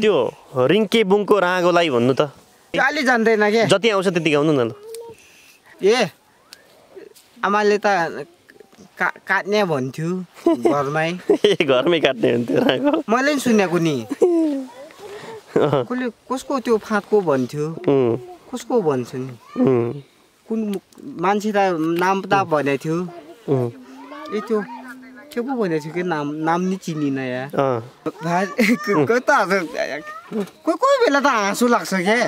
त्यो रिङ्के बुङको राँगो भन्नु त अलि जान्दैन क्या जति आउँछ त्यति गाउनु न ल ए आमाले त काट्ने भन्थ्यो घरमै घरमै काट्ने भन्थ्यो राँगो मैले पनि सुनेको नि कसले कसको त्यो फाँटको भन्थ्यो कसको भन्छु नि कुन मान्छे त नाम त भनेको थियो ए त्यो के पो भनेको थियो कि नाम नाम नि चिनिनँ या कोही कोही बेला त हाँसो लाग्छ क्या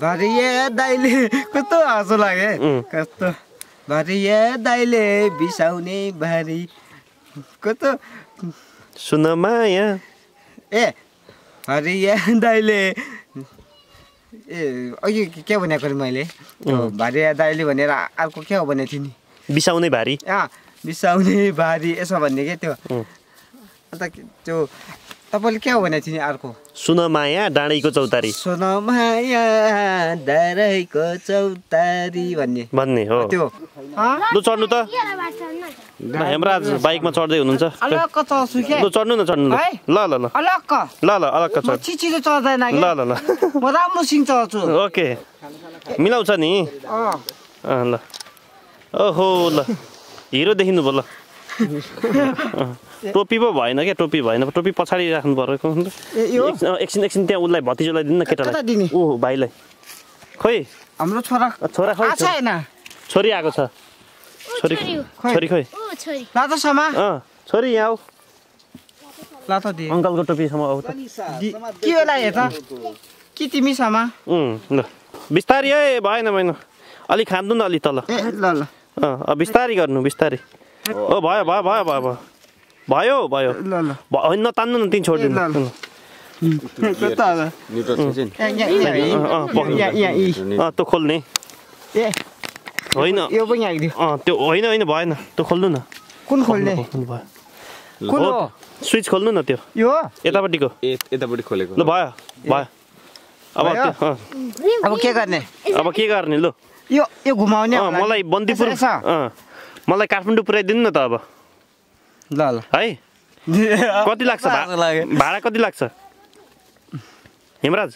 भरे ए दाइले कस्तो हाँसो लाग्यो कस्तो भरे ए दाइले बिसाउने भारी कस्तो सुनमा यहाँ ए हरि दाइले ए अघि के भनेको मैले हरिया दाइले भनेर अर्को के हो भनेको थिएँ नि बिसाउने भारी अँ बिसाउने बारी यसो भन्ने क्या त्यो अन्त त्यो तपाईँले क्या भनेको थियो नि अर्को सुनमाया डाँडीको चौतारी सुनमाया डाँडैको चौतारी भन्ने भन्ने हो त्यो लु चढ्नु त हेमराज बाइकमा चढ्दै हुनुहुन्छ लु चढ्नु न चढ्नु ल ल ल अलक्क ल ल अलक्क चढ चढ्दैन ल ल ल म राम्रो सिङ चढ्छु ओके मिलाउँछ नि ल ओहो ल हिरो देखिनु भयो ल टोपी पो भएन क्या टोपी भएन टोपी पछाडि राख्नु पर्यो एकछिन एकछिन त्यहाँ उसलाई भतिजोलाई दिनु न केटालाई ओ भाइलाई खोइ हाम्रो छोरा छोरा खोइ छोरी आएको छ छोरी छोरी खोइ छोरी यहाँ हो अङ्कलको टोपीसम्म आऊ त ल बिस्तारी है भएन भएन अलिक खान्नु न अलि तल ल ल अँ बिस्तारै गर्नु बिस्तारै ओ भयो भयो भयो भयो भयो भयो भयो होइन नतान्नु न तिमी छोडिदिनु त्यो खोल्ने होइन त्यो होइन होइन भएन त्यो खोल्नु न कुन खोल्ने भयो स्विच खोल्नु न त्यो यतापट्टिको यतापट्टि खोलेको ल भयो भयो अब अब के गर्ने अब के गर्ने ल यो यो घुमाउने मलाई बन्दीपुर मलाई काठमाडौँ पुऱ्याइदिनु न त अब ल ल है कति लाग्छ भाडा कति लाग्छ हेमराज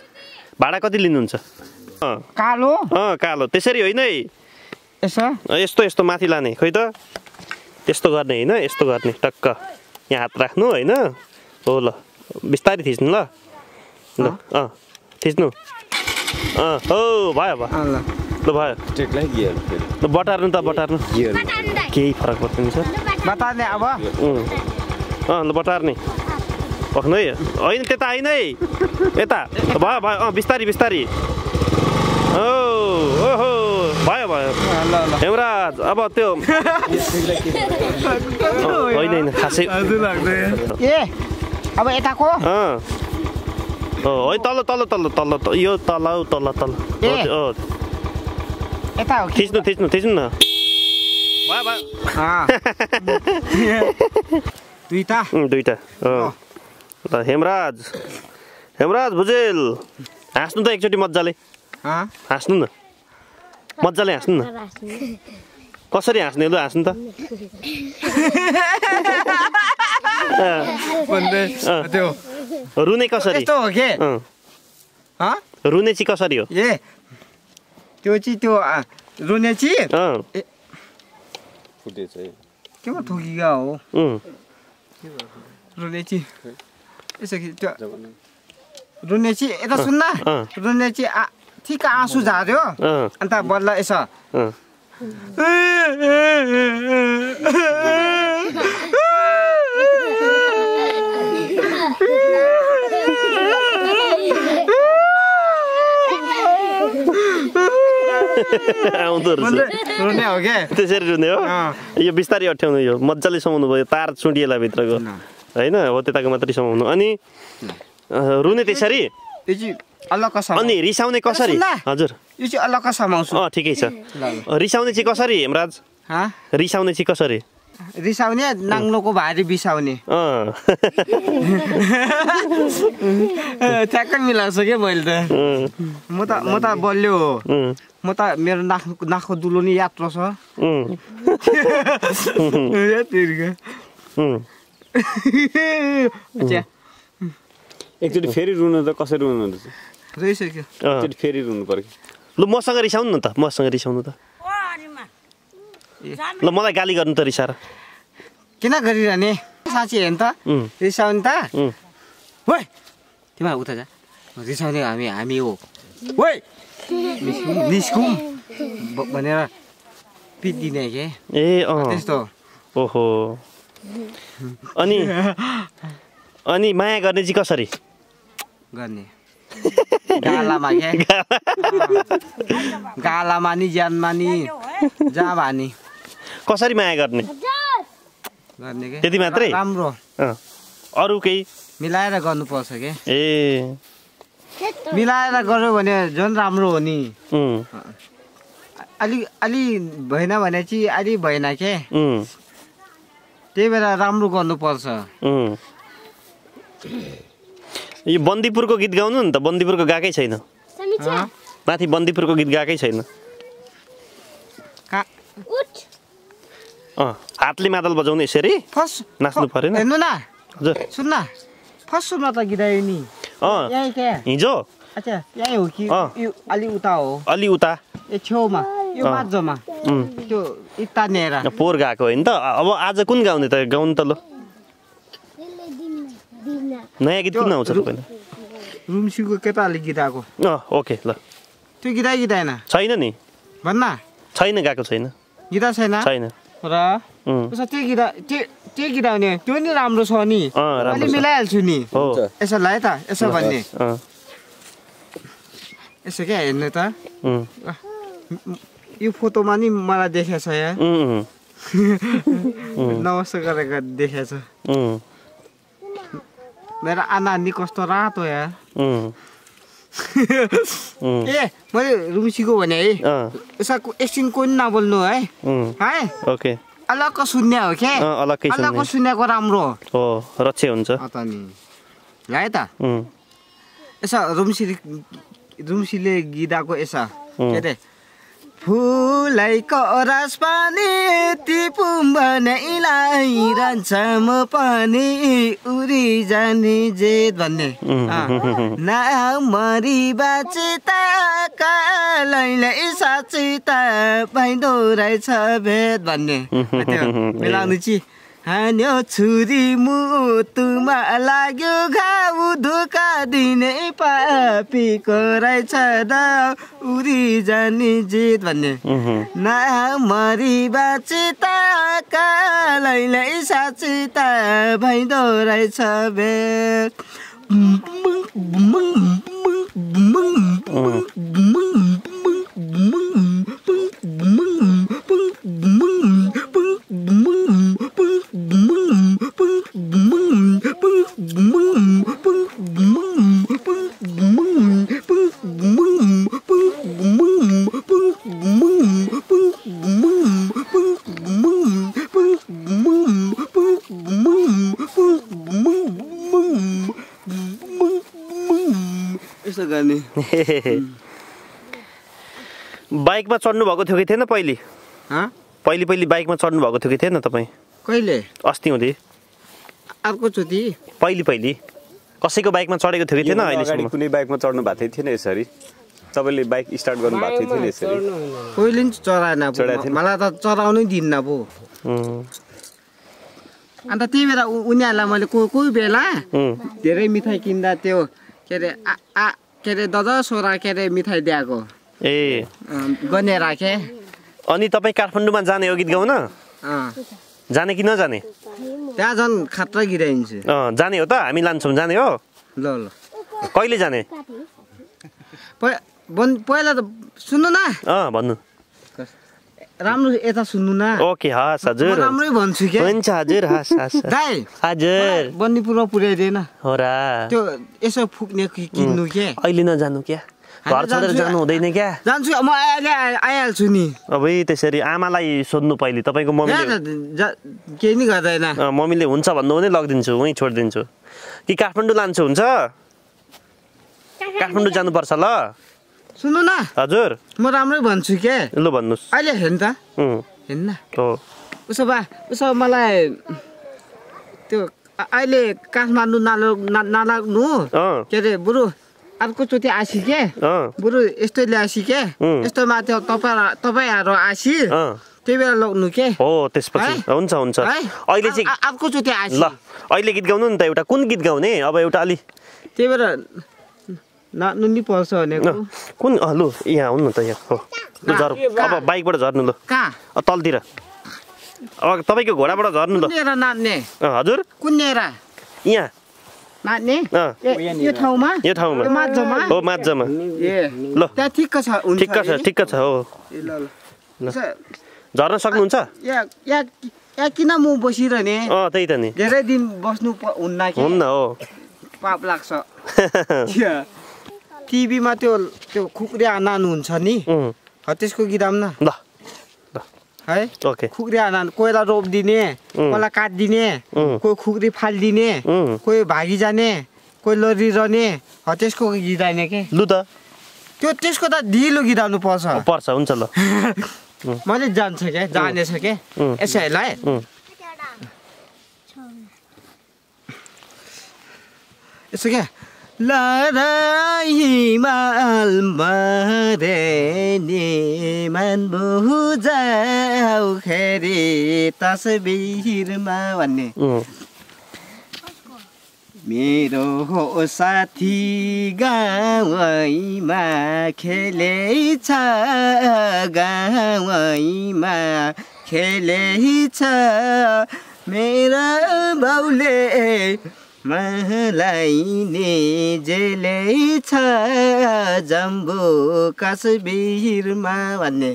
भाडा कति लिनुहुन्छ कालो अँ कालो त्यसरी होइन है यस्तो यस्तो माथि लाने खोइ त यस्तो गर्ने होइन यस्तो गर्ने टक्क यहाँ हात राख्नु होइन हो ल बिस्तारै थिच्नु ल ल अँ थिच्नु अँ हो भयो भयो ल भयो टेक्लै गिहाल्नु ल बटार्नु त बटार्नु केही फरक पर्दैन सर बटार्ने अब अँ ल बटार्ने पख्नु है होइन त्यता होइन है यता भयो भयो अँ बिस्तारी बिस्तारी ओहो भयो भयो हेमराज अब त्यो होइन होइन खासै ए अब यताको है तल तल तल तल यो तल तल तल यता हो थिच्नु थिच्नु न दुईटा दुईटा ल हेमराज हेमराज भुजेल हाँस्नु त एकचोटि मजाले हाँस्नु न मजाले हाँस्नु न कसरी हाँस्ने लु हाँस्नु त रुने कसरी रुने चाहिँ कसरी हो ए त्यो चाहिँ त्यो रुने चाहिँ फुटेछ केमा ठोकिया हो रुने चाहिँ यसो त्यो रुने चाहिँ यता सुन्न रुने चाहिँ ठिक आँसु झार्यो अन्त बल्ल यसो आउँदो रहेछ त्यसरी रुने हो यो बिस्तारै अठ्याउनु यो मजाले समाउनु भयो तार चुँडिएला भित्रको होइन हो त्यताको मात्रै समाउनु अनि रुने त्यसरी अनि रिसाउने कसरी हजुर ठिकै छ रिसाउने चाहिँ कसरी हेमराज रिसाउने चाहिँ कसरी रिसाउने नाङ्लोको भारी बिसाउने ठ्याक्कै मिलाउँछु क्या मैले त म त म त बलियो हो म त मेरो नाक नाकको दुलो नि यात्रा छ एकचोटि फेरि रुनु त कसरी रुनु रहेछ फेरि रुनु पर्यो लु मसँग रिसाउनु न त मसँग रिसाउनु त ल मलाई गाली गर्नु त रिसाएर किन गरिरहने साँच्ची हेर्नु त रिसाउने त ओइ तिमीहरू उता जा रिसाउने हामी हामी हो ओइ निस्कौँ भनेर पिटिदिने के ए त्यस्तो ओहो अनि अनि माया गर्ने चाहिँ कसरी गर्ने गालामा के गालामा नि ज्यानमा नि जहाँ भानी कसरी माया गर्ने त्यति मात्रै राम्रो अरू केही मिलाएर गर्नुपर्छ के ए मिलाएर गर्यो भने झन् राम्रो हो नि अलि अलि भएन भने चाहिँ अलि भएन के त्यही भएर राम्रो गर्नुपर्छ यो बन्दीपुरको गीत गाउनु नि त बन्दीपुरको गएकै छैन माथि बन्दीपुरको गीत गएकै छैन हातले मादल बजाउने यसरी नाच्नु परेन हेर्नु न हजुर सुन्न फर्स्ट सुन्न त गीत नि हिजो यहीँ हो कि अलि उता हो अलि उता ए छेउमा यो माझोमा त्यो इतानेर पोहोर गएको होइन त अब आज कुन गाउने त गाउनु त ल नयाँ गीत किन आउँछ रुम्सीको केटाले गीत आएको ओके ल त्यो गीतै गीत आएन छैन नि भन्न छैन गएको छैन गीत छैन छैन र त्यो गिरा त्यो त्यो गिरा त्यो नि राम्रो छ नि अलि मिलाइहाल्छु नि यसो ल है त यसो भन्ने यसो क्या हेर्नु त यो फोटोमा नि मलाई देखेछ यहाँ नमस्ते गरेको देखेछ मेरो आना नि कस्तो रातो यहाँ ए मैले रुम्सीको भने है यसको एकछिन कोही नबोल्नु है है ओके अलग्ग शून्य हो के अलग्गै अलग्ग शून्यको राम्रो हो रक्ष हुन्छ नि है त यसो रुम्सी रुम्सीले गिदाको यसो के अरे फुलै करास पानी टिपुम बनाइलाई रहन्छ म पनि उरी जाने जे भन्ने ना मरि बाँचे त कालैलाई साँचे त पाइँदो रहेछ भेद भन्ने मिलाउनु चाहिँ हान्यो छुरी तुमा लाग्यो घाउ धोका दिने पापीको रहेछ उरी जानी जित भन्ने ना मरि बाचिता कालैलाई साचिता भइदो रहेछ बे बाइकमा चढ्नु भएको थियो कि थिएन पहिले पहिले पहिले बाइकमा चढ्नु भएको थियो कि थिएन तपाईँ कहिले अस्ति हुँदै चोटि पहिले पहिले कसैको बाइकमा चढेको थियो कि थिएन अहिले कुनै बाइकमा चढ्नु भएको थिएन यसरी तपाईँले बाइक स्टार्ट गर्नु भएको थियो यसरी कहिले पनि चढाएन मलाई त चढाउनै दिन्न पो अन्त त्यही बेला उनीहरूलाई मैले कोही कोही बेला धेरै मिठाई किन्दा त्यो के अरे आ के अरे दजसो सोरा के अरे मिठाई दिएको ए गने राखेँ अनि तपाईँ काठमाडौँमा जाने हो गीत गाउन जाने कि नजाने त्यहाँ झन् खात्रा गिराइदिन्छु जाने हो त हामी लान्छौँ जाने हो ल ल कहिले जाने पहिला त सुन्नु न भन्नु राम्रो यता सुन्नु न ओके हस् हजुर राम्रै भन्छु कि हुन्छ हजुर हस् हस् दाइ हजुर बन्दीपुरमा पुर्याइदिएन हो र त्यो यसो फुक्ने किन्नु के अहिले नजानु क्या घर छोडेर जानु हुँदैन क्या जान्छु म अहिले आइहाल्छु नि अब त्यसरी आमालाई सोध्नु पहिले तपाईँको मम्मी केही नि गर्दैन मम्मीले हुन्छ भन्नु भने लगिदिन्छु उहीँ छोडिदिन्छु कि काठमाडौँ लान्छु हुन्छ काठमाडौँ जानुपर्छ ल सुन्नु न हजुर म राम्रै भन्छु के ल भन्नुहोस् अहिले हेर्नु त हेर्नु उसो भए उसो मलाई त्यो अहिले काठमाडौँ नालो नलाग्नु के अरे बरु चोटि आसी के बरु यस्तो ल्यासी के यस्तोमा त्यो तपाईँ तपाईँहरू आसी त्यही बेला लग्नु के हो त्यसपछि हुन्छ हुन्छ अहिले चाहिँ चोटि आसी ल अहिले गीत गाउनु नि त एउटा कुन गीत गाउने अब एउटा अलि त्यही भएर नाच्नु नि पर्छ भनेको कुन लु यहाँ आउनु न त यहाँ हो लु झर अब बाइकबाट झर्नु लु कहाँ तलतिर अब तपाईँको घोडाबाट झर्नु लु नाच्ने हजुर कुन यहाँ नाच्ने यो ठाउँमा यो ठाउँमा माझमा हो माझमा ल त्यहाँ ठिक्क छ ठिक्क छ ठिक्क छ हो ल झर्न सक्नुहुन्छ यहाँ किन म बसिरहने अँ त्यही त नि धेरै दिन बस्नु हुन्न हुन्न हो पाप लाग्छ टिभीमा त्यो त्यो खुक्रिया नानु हुन्छ नि त्यसको गीत आउँ न ल है ओके खुक्रिया कोही कोहीलाई रोपिदिने काट काटिदिने कोही खुक्री फालिदिने कोही भागी जाने कोही लडिरहने हो त्यसको गीत आएन के लु त त्यो त्यसको त ढिलो गीत आउनु पर्छ पर्छ हुन्छ ल मैले जान्छ क्या जानेछ के यसैलाई यसो क्या हिमाल मरेनी मान तस तस्बिरमा भन्ने मेरो हो साथी गाउँमा खेलेछ गाउँमा खेलेछ मेरा बाउले महलाइने जेले छ जम्बु कसबिरमा भन्ने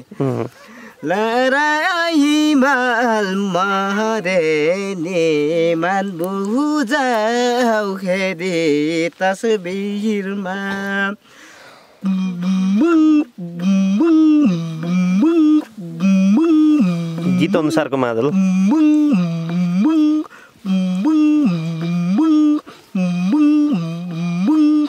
लराई माल नि मान खेरि तस्बिरमा गीत अनुसारको मादल गजब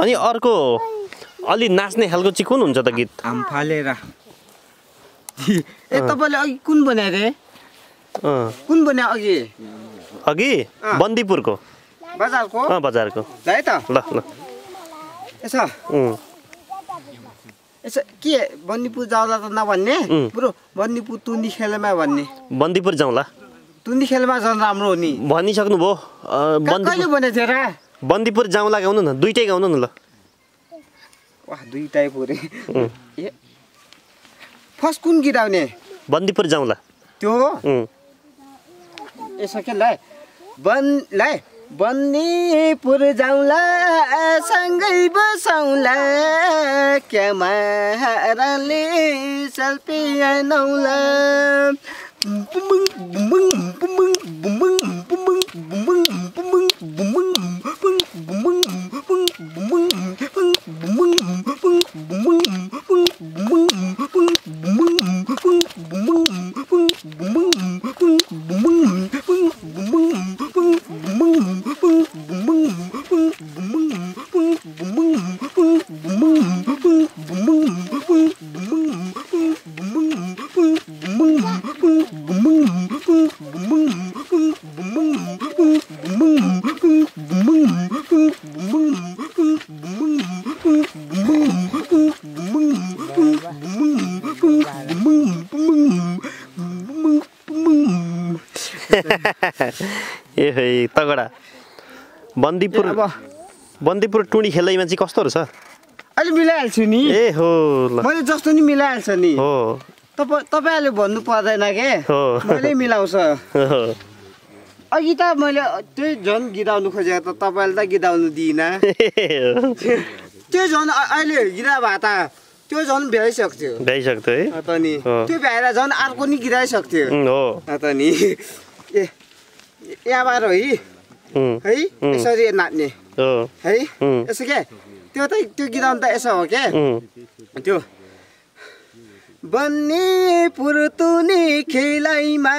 अनि अर्को अलि नाच्ने खालको चाहिँ कुन हुन्छ त गीत फालेर ए तपाईँले अघि कुन बनाएको रे कुन बनायो अघि अघि बन्दीपुरको बजारको बजारको ल ल यसो यसो के बन्दीपुर जाउँला त नभन्ने बरु बन्दीपुर तुन्डी खेलमा भन्ने बन्दीपुर जाउँला तुन्डी खेलमा झन् राम्रो हो नि भनिसक्नु भयो भनेको थियो र बन्दीपुर जाउँला गाउनु न दुइटै गाउनु न ल वाह दुइटै पुरे ए फर्स्ट कुन गीत आउने बन्दीपुर जाउँला त्यो हो यसो के ल बन ल बन्दीपुर जाउँला सँगै बसाउँला क्यामाराले सेल्फी नौला ए है तगडा बन्दीपुर बन्दीपुर टुँडी खेल्दैमा चाहिँ कस्तोहरू छ अहिले मिलाइहाल्छु नि ए हो ल मैले जस्तो नि मिलाइहाल्छ नि हो तपाईँ तपाईँहरूले भन्नु पर्दैन के मैले मिलाउँछ अघि त मैले त्यही झन् गिराउनु खोजेको त तपाईँले त गिराउनु दिइनँ त्यो झन् अहिले गिरा भए त त्यो झन् भ्याइसक्थ्यो भ्याइसक्थ्यो है त नि त्यो भ्याएर झन् अर्को नि गिराइसक्थ्यो त नि ए यहाँबाट है है यसरी नाच्ने है यसो के त्यो त त्यो गिराउनु त यसो हो क्या त्यो बन्ने पुर्तुनी खेलाइमा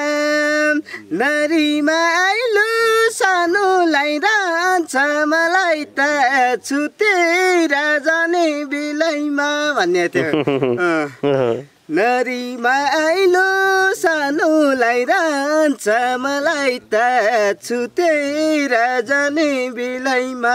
नारीमा आइलो सानोलाई रान्छ मलाई त राजा जाने बेलैमा भन्ने थियो नारीमा आइलो सानोलाई रान्छ मलाई त छुटेर जाने बेलैमा